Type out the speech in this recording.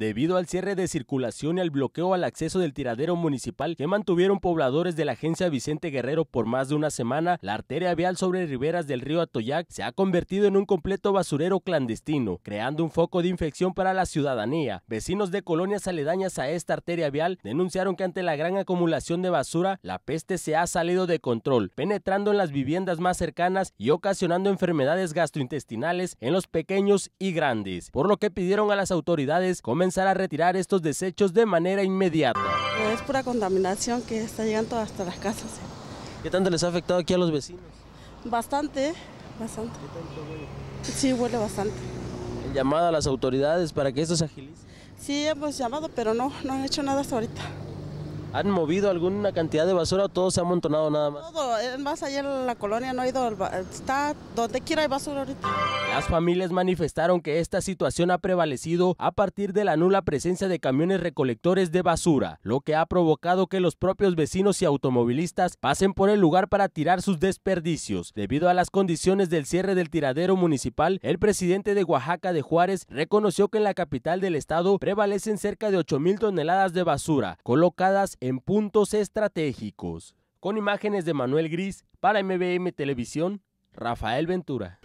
debido al cierre de circulación y al bloqueo al acceso del tiradero municipal que mantuvieron pobladores de la agencia Vicente Guerrero por más de una semana, la arteria vial sobre riberas del río Atoyac se ha convertido en un completo basurero clandestino, creando un foco de infección para la ciudadanía. Vecinos de colonias aledañas a esta arteria vial denunciaron que ante la gran acumulación de basura, la peste se ha salido de control, penetrando en las viviendas más cercanas y ocasionando enfermedades gastrointestinales en los pequeños y grandes, por lo que pidieron a las autoridades comenzar a retirar estos desechos de manera inmediata. Es pura contaminación que está llegando hasta las casas. ¿Qué tanto les ha afectado aquí a los vecinos? Bastante, bastante. ¿Qué tanto huele? Sí, huele bastante. ¿El llamado a las autoridades para que esto se agilice? Sí, hemos llamado, pero no, no han hecho nada hasta ahorita. ¿Han movido alguna cantidad de basura o todo se ha amontonado nada más? Todo, más allá la colonia no ha ido, está donde quiera hay basura ahorita. Las familias manifestaron que esta situación ha prevalecido a partir de la nula presencia de camiones recolectores de basura, lo que ha provocado que los propios vecinos y automovilistas pasen por el lugar para tirar sus desperdicios. Debido a las condiciones del cierre del tiradero municipal, el presidente de Oaxaca de Juárez reconoció que en la capital del estado prevalecen cerca de 8 mil toneladas de basura, colocadas en puntos estratégicos. Con imágenes de Manuel Gris para MBM Televisión, Rafael Ventura.